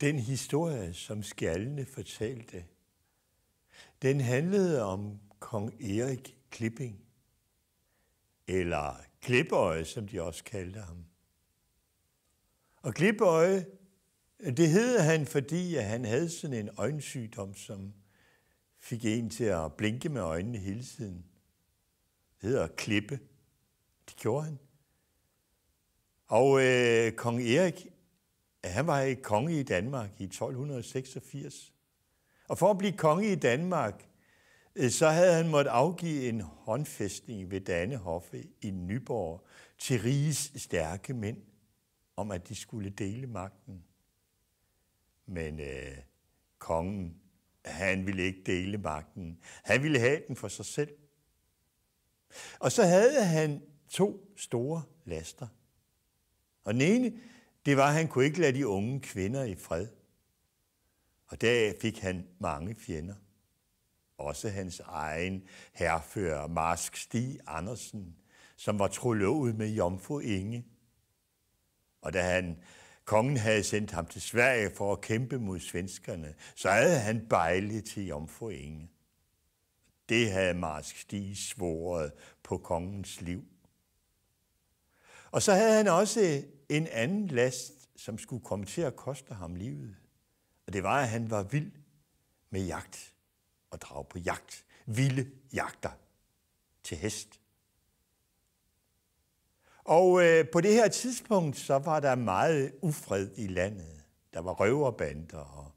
Den historie, som skjaldene fortalte, den handlede om kong Erik Klipping, eller Klippøje, som de også kaldte ham. Og Klippøje, det hed han, fordi han havde sådan en øjensygdom, som fik en til at blinke med øjnene hele tiden. Det hedder Klippe. Det gjorde han. Og øh, kong Erik at han var ikke konge i Danmark i 1286. Og for at blive konge i Danmark, øh, så havde han måttet afgive en håndfæstning ved Dannehoffe i Nyborg til riges stærke mænd, om at de skulle dele magten. Men øh, kongen, han ville ikke dele magten. Han ville have den for sig selv. Og så havde han to store laster. Og den ene, det var, at han kunne ikke lade de unge kvinder i fred. Og der fik han mange fjender. Også hans egen herfører, Marsk Stig Andersen, som var trolovet med Jomfru Inge. Og da han, kongen havde sendt ham til Sverige for at kæmpe mod svenskerne, så havde han Bejle til Jomfru Inge. Det havde Marsk Stig svoret på kongens liv. Og så havde han også en anden last, som skulle komme til at koste ham livet. Og det var, at han var vild med jagt og drag på jagt. Vilde jagter til hest. Og øh, på det her tidspunkt, så var der meget ufred i landet. Der var røverbander og,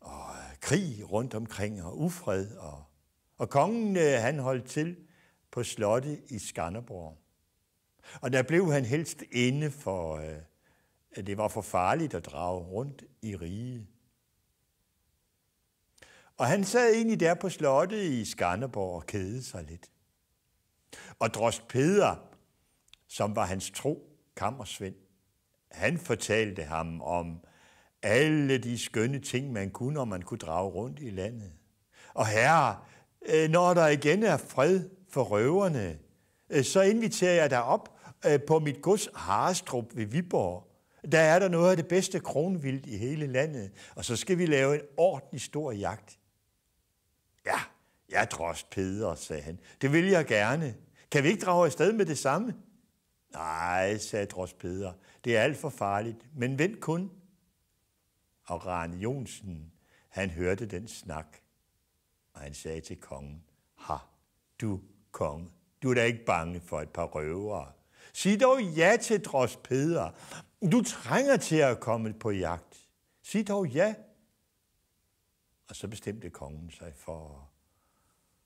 og øh, krig rundt omkring og ufred. Og, og kongen, øh, han holdt til på slottet i Skanderborg. Og der blev han helst inde for, øh, at det var for farligt at drage rundt i rige. Og han sad egentlig der på slottet i Skanderborg og kædede sig lidt. Og drost Peder, som var hans tro kammersvend, han fortalte ham om alle de skønne ting, man kunne, når man kunne drage rundt i landet. Og herre, øh, når der igen er fred for røverne, øh, så inviterer jeg dig op Øh, på mit gods Harestrup ved Viborg. Der er der noget af det bedste kronvildt i hele landet, og så skal vi lave en ordentlig stor jagt. Ja, jeg trods Peder, sagde han. Det vil jeg gerne. Kan vi ikke drage afsted med det samme? Nej, sagde trods Peder. Det er alt for farligt, men vent kun. Og Rane Jonsen, han hørte den snak, og han sagde til kongen, ha, du konge, du er da ikke bange for et par røvere. Sig dog ja til Dros Peder. Du trænger til at komme på jagt. Sig dog ja. Og så bestemte kongen sig for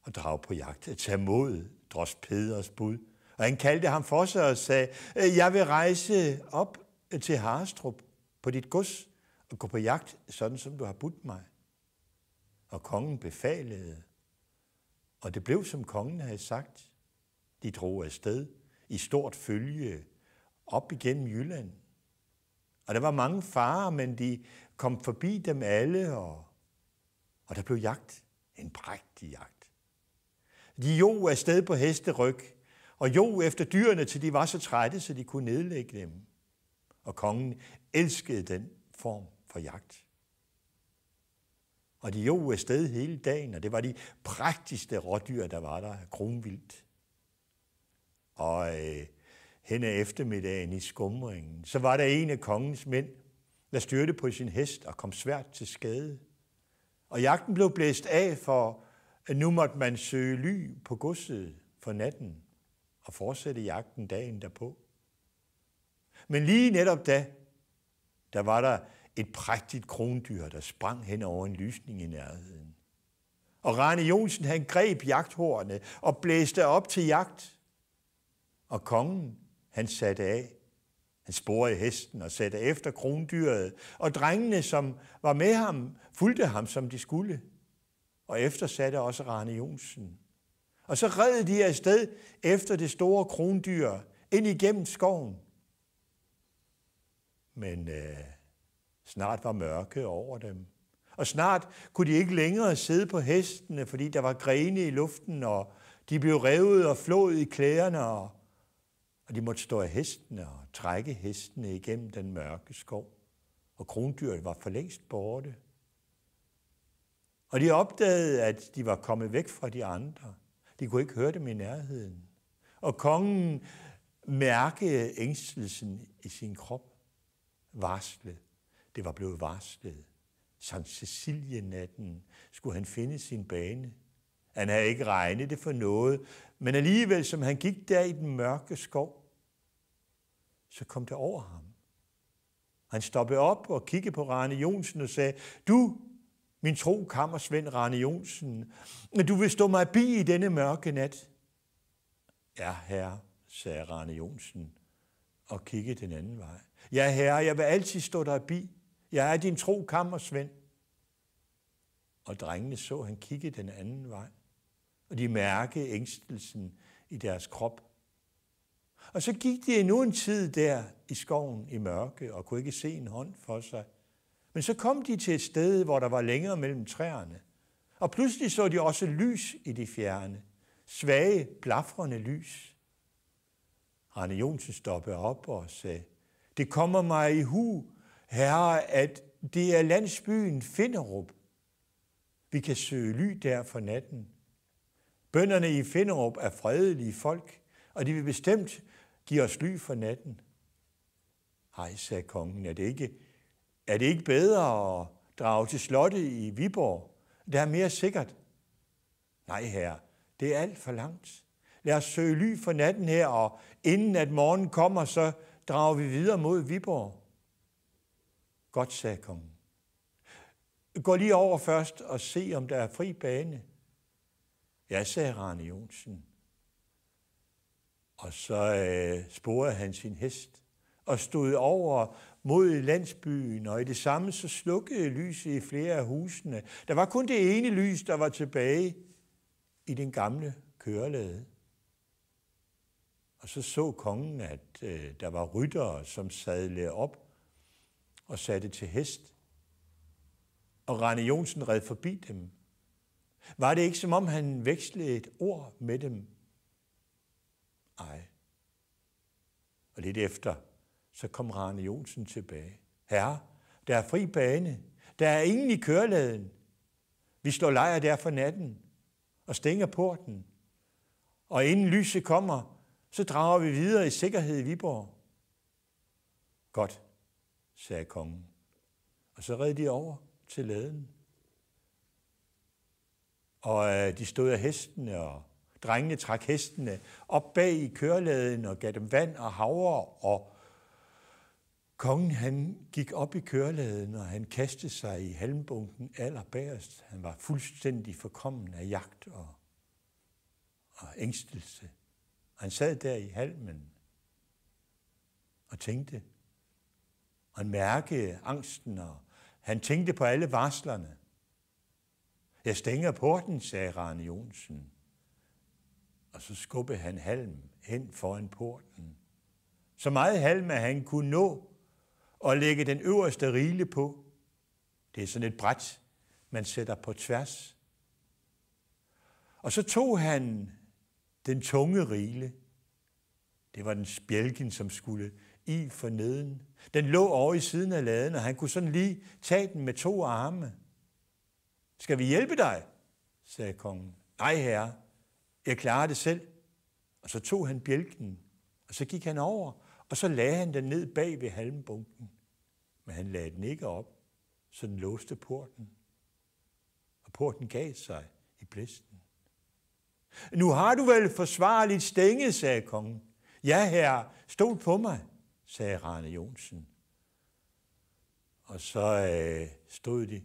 at drage på jagt, at tage mod Drost Peders bud. Og han kaldte ham for sig og sagde, jeg vil rejse op til Harstrup på dit gods og gå på jagt, sådan som du har budt mig. Og kongen befalede, og det blev som kongen havde sagt. De drog afsted i stort følge op igennem Jylland. Og der var mange farer, men de kom forbi dem alle, og, og der blev jagt. En prægtig jagt. De jo afsted på hesteryg, og jo efter dyrene, til de var så trætte, så de kunne nedlægge dem. Og kongen elskede den form for jagt. Og de jo afsted hele dagen, og det var de prægtigste rådyr, der var der, kronvildt. Og øh, hen ad eftermiddagen i skumringen, så var der en af kongens mænd, der styrte på sin hest og kom svært til skade. Og jagten blev blæst af, for at nu måtte man søge ly på godset for natten og fortsætte jagten dagen derpå. Men lige netop da, der var der et prægtigt krondyr, der sprang hen over en lysning i nærheden. Og Rane Jonsen, han greb jagthornet og blæste op til jagt. Og kongen, han satte af. Han sporede hesten og satte efter krondyret, og drengene, som var med ham, fulgte ham, som de skulle. Og efter satte også Rane Jonsen. Og så red de afsted efter det store krondyr, ind igennem skoven. Men øh, snart var mørke over dem. Og snart kunne de ikke længere sidde på hestene, fordi der var grene i luften, og de blev revet og flået i klæderne, og og de måtte stå af hestene og trække hestene igennem den mørke skov. Og krondyret var for længst borte. Og de opdagede, at de var kommet væk fra de andre. De kunne ikke høre dem i nærheden. Og kongen mærkede ængstelsen i sin krop. Varslet. Det var blevet varslet. Sankt Cecilienatten natten skulle han finde sin bane. Han havde ikke regnet det for noget, men alligevel, som han gik der i den mørke skov, så kom det over ham. Han stoppede op og kiggede på Rane Jonsen og sagde, du, min tro kammersvend Rane Jonsen, du vil stå mig bi i denne mørke nat. Ja, herre, sagde Rane Jonsen og kiggede den anden vej. Ja, herre, jeg vil altid stå dig bi. Jeg er din tro kammersvend. Og drengene så, han kiggede den anden vej og de mærkede ængstelsen i deres krop. Og så gik de endnu en tid der i skoven i mørke og kunne ikke se en hånd for sig. Men så kom de til et sted, hvor der var længere mellem træerne. Og pludselig så de også lys i de fjerne. Svage, blafrende lys. Arne Jonsen stoppede op og sagde, det kommer mig i hu, herre, at det er landsbyen Finderup. Vi kan søge ly der for natten. Bønderne i Finderup er fredelige folk, og de vil bestemt give os ly for natten. Hej, sagde kongen, er det ikke, er det ikke bedre at drage til slottet i Viborg? Det er mere sikkert. Nej, herre, det er alt for langt. Lad os søge ly for natten her, og inden at morgen kommer, så drager vi videre mod Viborg. Godt, sagde kongen. Gå lige over først og se, om der er fri bane. Ja, sagde Rane Jonsen. Og så øh, sporede han sin hest og stod over mod landsbyen, og i det samme så slukkede lyset i flere af husene. Der var kun det ene lys, der var tilbage i den gamle kørelade. Og så så kongen, at øh, der var ryttere, som sadlede op og satte til hest. Og Rane Jonsen red forbi dem var det ikke, som om han vekslede et ord med dem? Ej. Og lidt efter, så kom Rane Jonsen tilbage. Herre, der er fri bane. Der er ingen i køreladen. Vi slår lejr der for natten og stænger porten. Og inden lyset kommer, så drager vi videre i sikkerhed i Viborg. Godt, sagde kongen. Og så red de over til laden. Og øh, de stod af hestene, og drengene trak hestene op bag i køreladen og gav dem vand og havre, og kongen han gik op i køreladen, og han kastede sig i halmbunken allerbærest. Han var fuldstændig forkommen af jagt og, og ængstelse. Han sad der i halmen og tænkte, og han mærkede angsten, og han tænkte på alle varslerne. Jeg stænger porten, sagde Rane Jonsen. Og så skubbede han halm hen foran porten. Så meget halm, at han kunne nå og lægge den øverste rile på. Det er sådan et bræt, man sætter på tværs. Og så tog han den tunge rile. Det var den spjælken, som skulle i for neden. Den lå over i siden af laden, og han kunne sådan lige tage den med to arme. Skal vi hjælpe dig? sagde kongen. Nej, herre, jeg klarer det selv. Og så tog han bjælken, og så gik han over, og så lagde han den ned bag ved halmbunken. Men han lagde den ikke op, så den låste porten. Og porten gav sig i blæsten. Nu har du vel forsvarligt stænget, sagde kongen. Ja, herre, stol på mig, sagde Rane Jonsen. Og så øh, stod de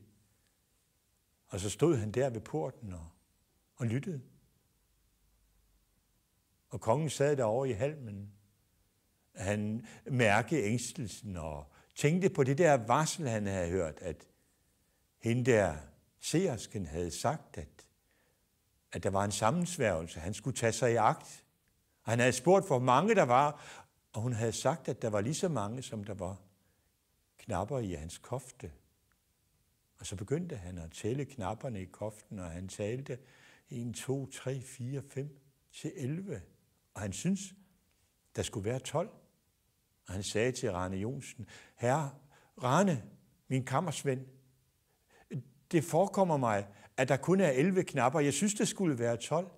og så stod han der ved porten og, og lyttede. Og kongen sad derovre i halmen. Han mærkede ængstelsen og tænkte på det der varsel, han havde hørt, at hende der seersken havde sagt, at, at der var en sammensværgelse. Han skulle tage sig i agt. Og han havde spurgt, hvor mange der var, og hun havde sagt, at der var lige så mange, som der var knapper i hans kofte. Og så begyndte han at tælle knapperne i koften, og han talte 1, 2, 3, 4, 5 til 11. Og han syntes, der skulle være 12. Og han sagde til Rane Jonsen, Herre, Rane, min kammersvend, det forekommer mig, at der kun er 11 knapper. Jeg synes, det skulle være 12.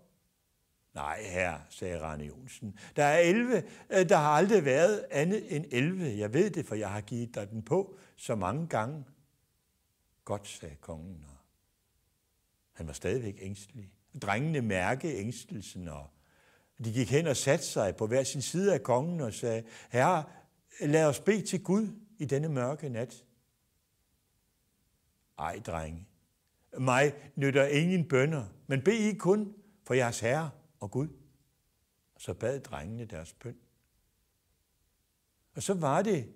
Nej, herre, sagde Rane Jonsen. Der er 11. Øh, der har aldrig været andet end 11. Jeg ved det, for jeg har givet dig den på så mange gange. Godt, sagde kongen, og han var stadigvæk ængstelig. Drengene mærkede ængstelsen, og de gik hen og satte sig på hver sin side af kongen og sagde, Herre, lad os bede til Gud i denne mørke nat. Ej, drenge, mig nytter ingen bønder, men bed I kun for jeres herre og Gud. Og så bad drengene deres bøn. Og så var det,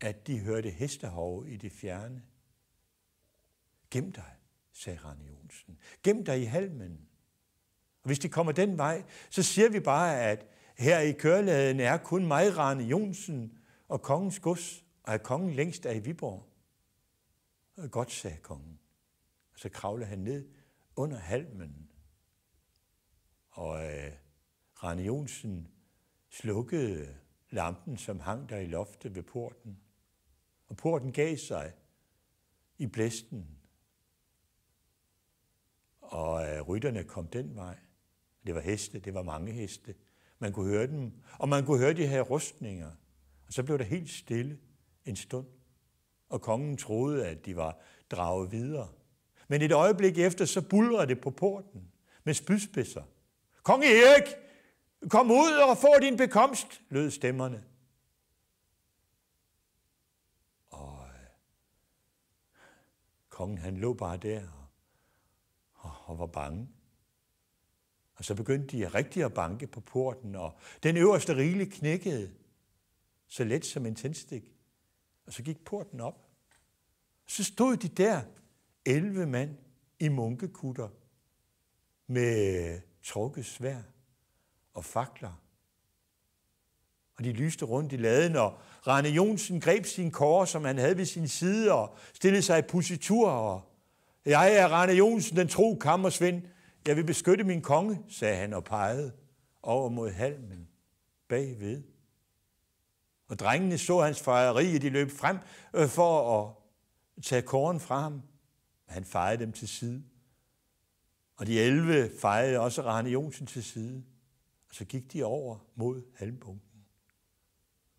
at de hørte hestehove i det fjerne. Gem dig, sagde Rane Jonsen. Gem dig i halmen. Og hvis de kommer den vej, så siger vi bare, at her i kørladen er kun mig, Rane Jonsen, og kongens gods, og at kongen længst er i Viborg. Og godt, sagde kongen. Og så kravlede han ned under halmen. Og øh, Rane Jonsen slukkede lampen, som hang der i loftet ved porten. Og porten gav sig i blæsten og øh, rytterne kom den vej. Det var heste, det var mange heste. Man kunne høre dem, og man kunne høre de her rustninger. Og så blev der helt stille en stund, og kongen troede, at de var draget videre. Men et øjeblik efter, så bulrede det på porten med spydspidser. Kong Erik, kom ud og få din bekomst, lød stemmerne. Og øh, kongen han lå bare der og var bange. Og så begyndte de rigtig at banke på porten, og den øverste rile knækkede, så let som en tændstik. Og så gik porten op. Så stod de der, 11 mand i munkekutter, med trukket svær og fakler. Og de lyste rundt i laden, og Rane Jonsen greb sin kår, som han havde ved sin side, og stillede sig i positur og jeg er Rane Jonsen, den tro kammersvend. Jeg vil beskytte min konge, sagde han og pegede over mod halmen bagved. Og drengene så hans fejeri, og de løb frem øh, for at tage korn fra ham. Han fejede dem til side. Og de 11 fejede også Rane Jonsen til side. Og så gik de over mod halmbunken.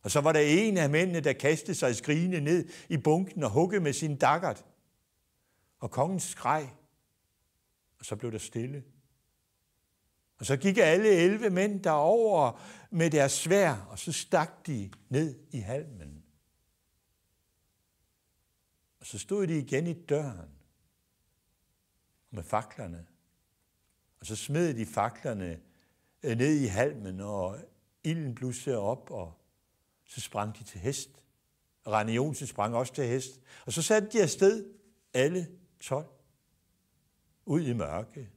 Og så var der en af mændene, der kastede sig skrigende ned i bunken og huggede med sin dakkert. Og kongen skreg, og så blev der stille. Og så gik alle 11 mænd derover med deres svær, og så stak de ned i halmen. Og så stod de igen i døren med faklerne. Og så smed de faklerne øh, ned i halmen, og ilden blussede op, og så sprang de til hest. Rane Jonsen sprang også til hest. Og så satte de afsted, alle 12 ud i mørke.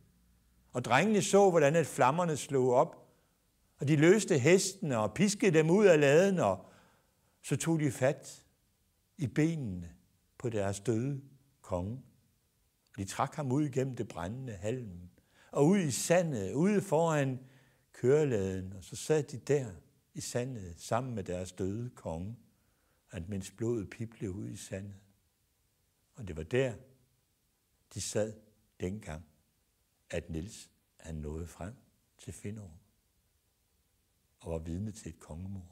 Og drengene så, hvordan at flammerne slog op, og de løste hestene og piskede dem ud af laden, og så tog de fat i benene på deres døde konge. De trak ham ud igennem det brændende halm, og ud i sandet, ude foran køreladen, og så sad de der i sandet sammen med deres døde konge, at mens blodet piblede ud i sandet. Og det var der, de sad dengang, at Nils han nåede frem til Finderup og var vidne til et kongemor.